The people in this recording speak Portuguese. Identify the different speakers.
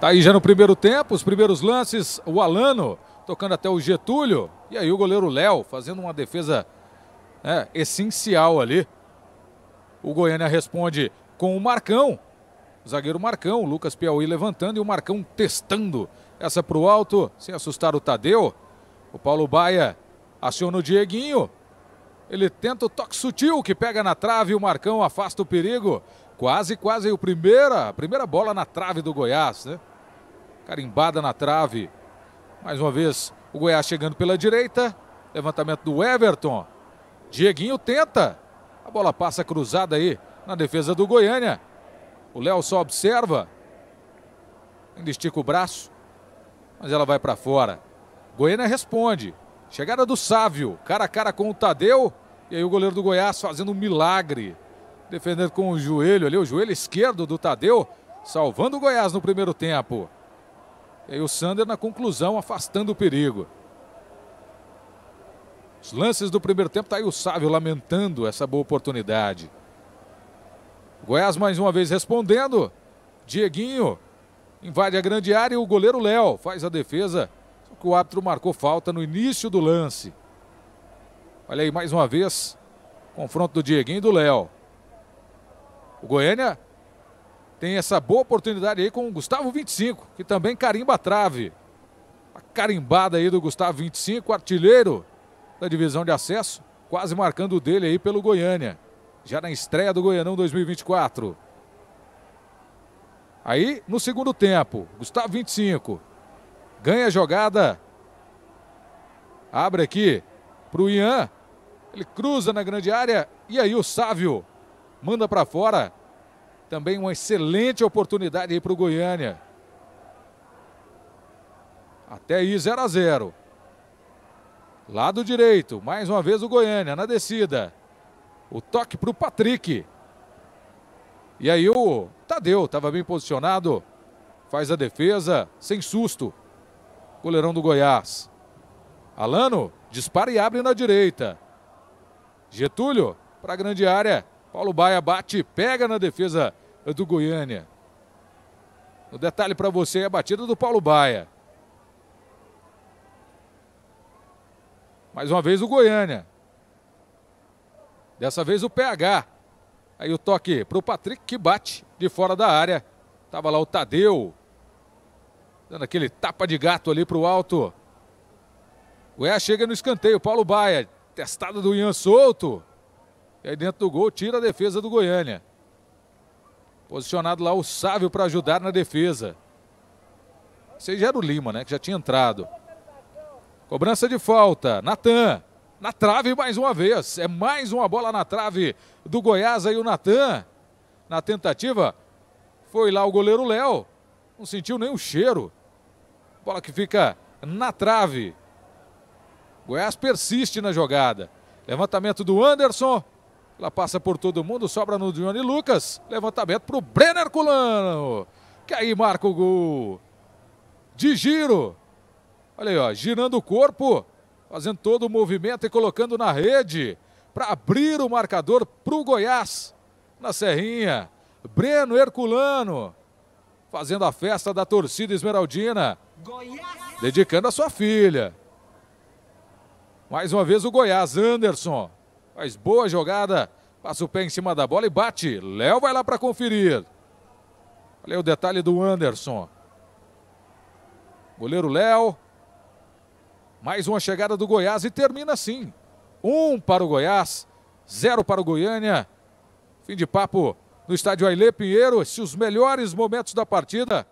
Speaker 1: Tá aí já no primeiro tempo, os primeiros lances, o Alano tocando até o Getúlio. E aí o goleiro Léo fazendo uma defesa né, essencial ali. O Goiânia responde com o Marcão. O zagueiro Marcão, o Lucas Piauí levantando e o Marcão testando. Essa pro alto, sem assustar o Tadeu. O Paulo Baia aciona o Dieguinho. Ele tenta o toque sutil que pega na trave. O Marcão afasta o perigo. Quase, quase o primeira, a primeira bola na trave do Goiás, né? Carimbada na trave. Mais uma vez, o Goiás chegando pela direita. Levantamento do Everton. Dieguinho tenta. A bola passa cruzada aí na defesa do Goiânia. O Léo só observa. Ainda estica o braço. Mas ela vai para fora. Goiânia responde. Chegada do Sávio. Cara a cara com o Tadeu. E aí o goleiro do Goiás fazendo um milagre defendendo com o joelho ali, o joelho esquerdo do Tadeu, salvando o Goiás no primeiro tempo. E aí o Sander na conclusão, afastando o perigo. Os lances do primeiro tempo, está aí o Sávio lamentando essa boa oportunidade. Goiás mais uma vez respondendo. Dieguinho invade a grande área e o goleiro Léo faz a defesa. Só que o árbitro marcou falta no início do lance. Olha aí mais uma vez, confronto do Dieguinho e do Léo. O Goiânia tem essa boa oportunidade aí com o Gustavo 25, que também carimba a trave. A carimbada aí do Gustavo 25, artilheiro da divisão de acesso, quase marcando o dele aí pelo Goiânia. Já na estreia do Goianão 2024. Aí, no segundo tempo, Gustavo 25 ganha a jogada. Abre aqui para o Ian. Ele cruza na grande área e aí o Sávio manda para fora também uma excelente oportunidade aí para o Goiânia. Até aí 0 a 0. Lado direito, mais uma vez o Goiânia na descida. O toque para o Patrick. E aí o Tadeu estava bem posicionado. Faz a defesa sem susto. Goleirão do Goiás. Alano dispara e abre na direita. Getúlio para a grande área. Paulo Baia bate, pega na defesa do Goiânia. O detalhe para você é a batida do Paulo Baia. Mais uma vez o Goiânia. Dessa vez o PH. Aí o toque para o Patrick que bate de fora da área. Tava lá o Tadeu. Dando aquele tapa de gato ali para o alto. O chega no escanteio. Paulo Baia. Testado do Ian Souto. E aí dentro do gol tira a defesa do Goiânia. Posicionado lá o Sávio para ajudar na defesa. seja já era o Lima, né? Que já tinha entrado. Cobrança de falta. Natan. Na trave mais uma vez. É mais uma bola na trave do Goiás aí o Natan. Na tentativa. Foi lá o goleiro Léo. Não sentiu nem o cheiro. Bola que fica na trave. Goiás persiste na jogada. Levantamento do Anderson. Ela passa por todo mundo, sobra no Johnny Lucas. Levantamento para o Brenner Culano. Que aí marca o gol. De giro. Olha aí, ó, girando o corpo, fazendo todo o movimento e colocando na rede para abrir o marcador para o Goiás na Serrinha. Breno Herculano fazendo a festa da torcida esmeraldina, Goiás. dedicando a sua filha. Mais uma vez o Goiás, Anderson. Faz boa jogada. Passa o pé em cima da bola e bate. Léo vai lá para conferir. Olha aí o detalhe do Anderson. Goleiro Léo. Mais uma chegada do Goiás e termina assim. Um para o Goiás, zero para o Goiânia. Fim de papo no estádio Ailê Pinheiro. Se os melhores momentos da partida